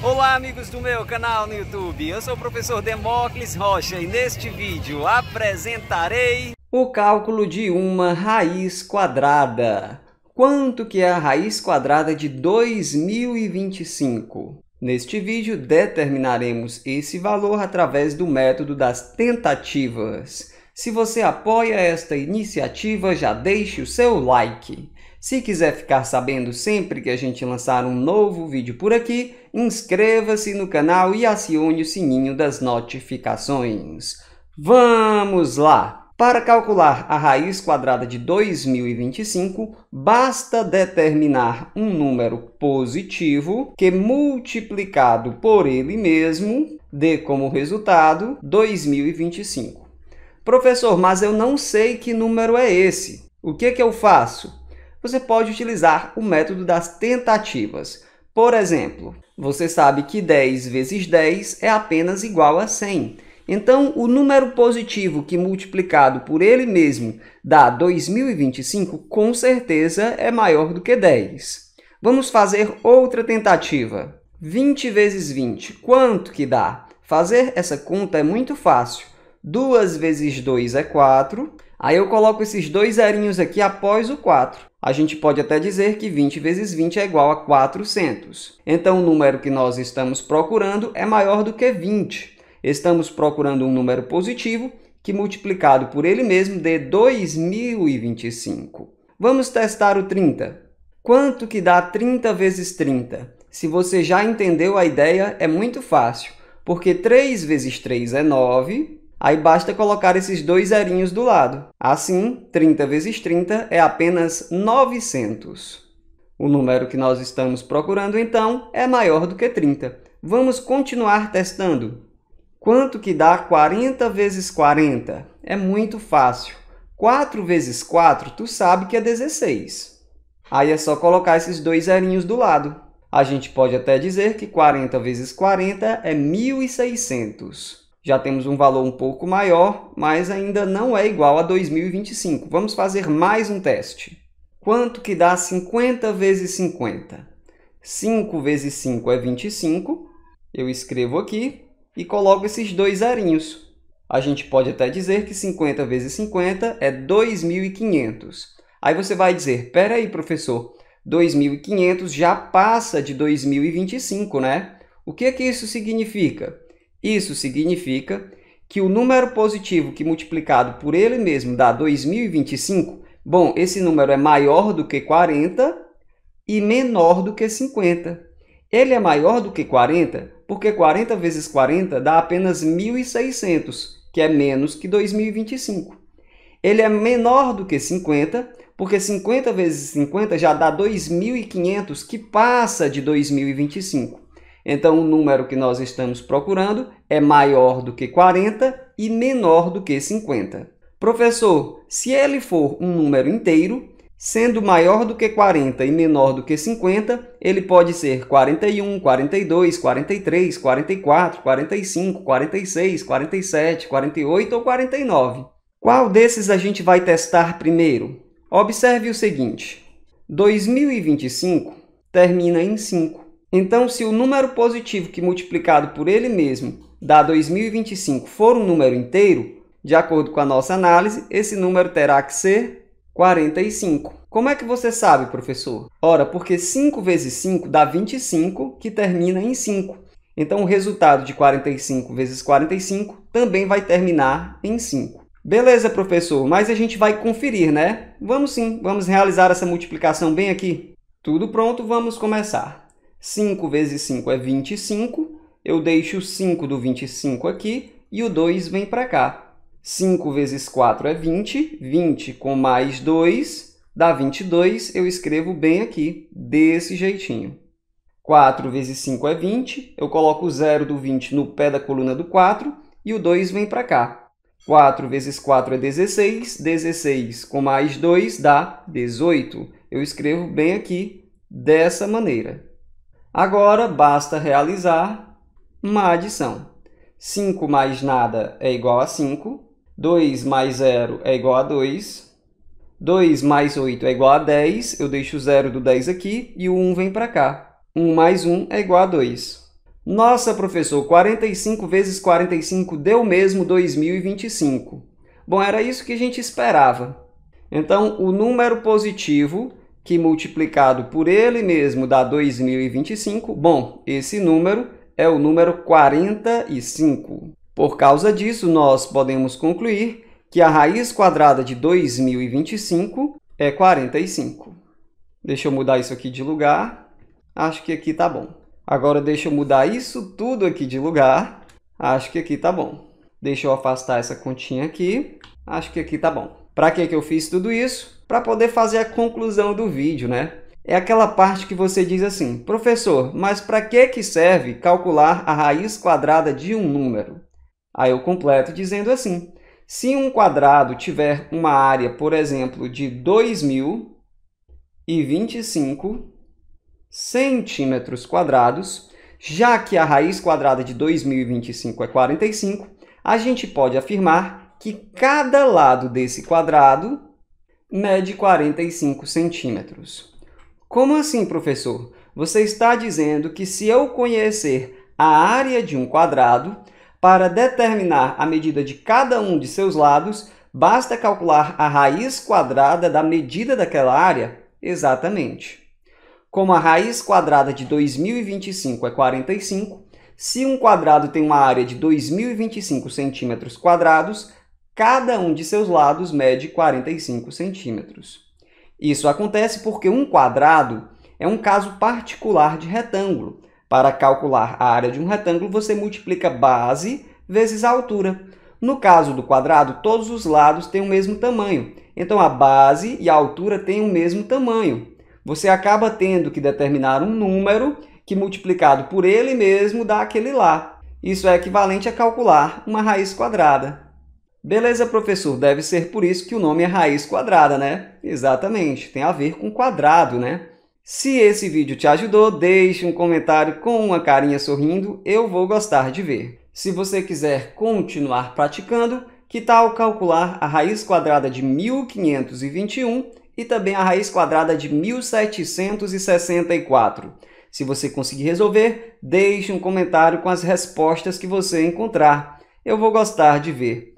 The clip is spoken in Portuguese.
Olá amigos do meu canal no YouTube, eu sou o professor Demócles Rocha e neste vídeo apresentarei o cálculo de uma raiz quadrada. Quanto que é a raiz quadrada de 2025? Neste vídeo determinaremos esse valor através do método das tentativas. Se você apoia esta iniciativa, já deixe o seu like. Se quiser ficar sabendo sempre que a gente lançar um novo vídeo por aqui, inscreva-se no canal e acione o sininho das notificações. Vamos lá! Para calcular a raiz quadrada de 2025, basta determinar um número positivo que, multiplicado por ele mesmo, dê como resultado 2025. Professor, mas eu não sei que número é esse. O que, que eu faço? você pode utilizar o método das tentativas. Por exemplo, você sabe que 10 vezes 10 é apenas igual a 100. Então, o número positivo que multiplicado por ele mesmo dá 2025, com certeza é maior do que 10. Vamos fazer outra tentativa. 20 vezes 20, quanto que dá? Fazer essa conta é muito fácil. 2 vezes 2 é 4, Aí eu coloco esses dois zerinhos aqui após o 4. A gente pode até dizer que 20 vezes 20 é igual a 400. Então, o número que nós estamos procurando é maior do que 20. Estamos procurando um número positivo que, multiplicado por ele mesmo, dê 2025. Vamos testar o 30. Quanto que dá 30 vezes 30? Se você já entendeu a ideia, é muito fácil, porque 3 vezes 3 é 9, Aí basta colocar esses dois zerinhos do lado. Assim, 30 vezes 30 é apenas 900. O número que nós estamos procurando, então, é maior do que 30. Vamos continuar testando. Quanto que dá 40 vezes 40? É muito fácil. 4 vezes 4, tu sabe que é 16. Aí é só colocar esses dois zerinhos do lado. A gente pode até dizer que 40 vezes 40 é 1.600. Já temos um valor um pouco maior, mas ainda não é igual a 2025. Vamos fazer mais um teste. Quanto que dá 50 vezes 50? 5 vezes 5 é 25. Eu escrevo aqui e coloco esses dois zerinhos. A gente pode até dizer que 50 vezes 50 é 2.500. Aí você vai dizer, peraí, professor, 2.500 já passa de 2025, né? O que, é que isso significa? Isso significa que o número positivo que multiplicado por ele mesmo dá 2025, bom, esse número é maior do que 40 e menor do que 50. Ele é maior do que 40 porque 40 vezes 40 dá apenas 1.600, que é menos que 2025. Ele é menor do que 50 porque 50 vezes 50 já dá 2.500, que passa de 2025. Então, o número que nós estamos procurando é maior do que 40 e menor do que 50. Professor, se ele for um número inteiro, sendo maior do que 40 e menor do que 50, ele pode ser 41, 42, 43, 44, 45, 46, 47, 48 ou 49. Qual desses a gente vai testar primeiro? Observe o seguinte. 2025 termina em 5. Então, se o número positivo que multiplicado por ele mesmo dá 2025 for um número inteiro, de acordo com a nossa análise, esse número terá que ser 45. Como é que você sabe, professor? Ora, porque 5 vezes 5 dá 25, que termina em 5. Então, o resultado de 45 vezes 45 também vai terminar em 5. Beleza, professor, mas a gente vai conferir, né? Vamos sim, vamos realizar essa multiplicação bem aqui. Tudo pronto, vamos começar. 5 vezes 5 é 25, eu deixo o 5 do 25 aqui e o 2 vem para cá. 5 vezes 4 é 20, 20 com mais 2 dá 22, eu escrevo bem aqui, desse jeitinho. 4 vezes 5 é 20, eu coloco o 0 do 20 no pé da coluna do 4 e o 2 vem para cá. 4 vezes 4 é 16, 16 com mais 2 dá 18. Eu escrevo bem aqui, dessa maneira. Agora basta realizar uma adição. 5 mais nada é igual a 5, 2 mais 0 é igual a 2, 2 mais 8 é igual a 10, eu deixo o 0 do 10 aqui e o 1 vem para cá. 1 mais 1 é igual a 2. Nossa, professor, 45 vezes 45 deu mesmo 2025. Bom, era isso que a gente esperava. Então, o número positivo que multiplicado por ele mesmo dá 2025, bom, esse número é o número 45. Por causa disso, nós podemos concluir que a raiz quadrada de 2025 é 45. Deixa eu mudar isso aqui de lugar. Acho que aqui tá bom. Agora deixa eu mudar isso tudo aqui de lugar. Acho que aqui tá bom. Deixa eu afastar essa continha aqui. Acho que aqui tá bom. Para que, que eu fiz tudo isso? para poder fazer a conclusão do vídeo, né? É aquela parte que você diz assim, professor, mas para que, que serve calcular a raiz quadrada de um número? Aí eu completo dizendo assim, se um quadrado tiver uma área, por exemplo, de 2025 centímetros quadrados, já que a raiz quadrada de 2025 é 45, a gente pode afirmar que cada lado desse quadrado mede 45 centímetros. Como assim, professor? Você está dizendo que se eu conhecer a área de um quadrado, para determinar a medida de cada um de seus lados, basta calcular a raiz quadrada da medida daquela área? Exatamente. Como a raiz quadrada de 2025 é 45, se um quadrado tem uma área de 2025 centímetros quadrados, Cada um de seus lados mede 45 centímetros. Isso acontece porque um quadrado é um caso particular de retângulo. Para calcular a área de um retângulo, você multiplica base vezes a altura. No caso do quadrado, todos os lados têm o mesmo tamanho, então a base e a altura têm o mesmo tamanho. Você acaba tendo que determinar um número que, multiplicado por ele mesmo, dá aquele lá. Isso é equivalente a calcular uma raiz quadrada. Beleza, professor, deve ser por isso que o nome é raiz quadrada, né? Exatamente, tem a ver com quadrado, né? Se esse vídeo te ajudou, deixe um comentário com uma carinha sorrindo, eu vou gostar de ver. Se você quiser continuar praticando, que tal calcular a raiz quadrada de 1521 e também a raiz quadrada de 1764? Se você conseguir resolver, deixe um comentário com as respostas que você encontrar. Eu vou gostar de ver.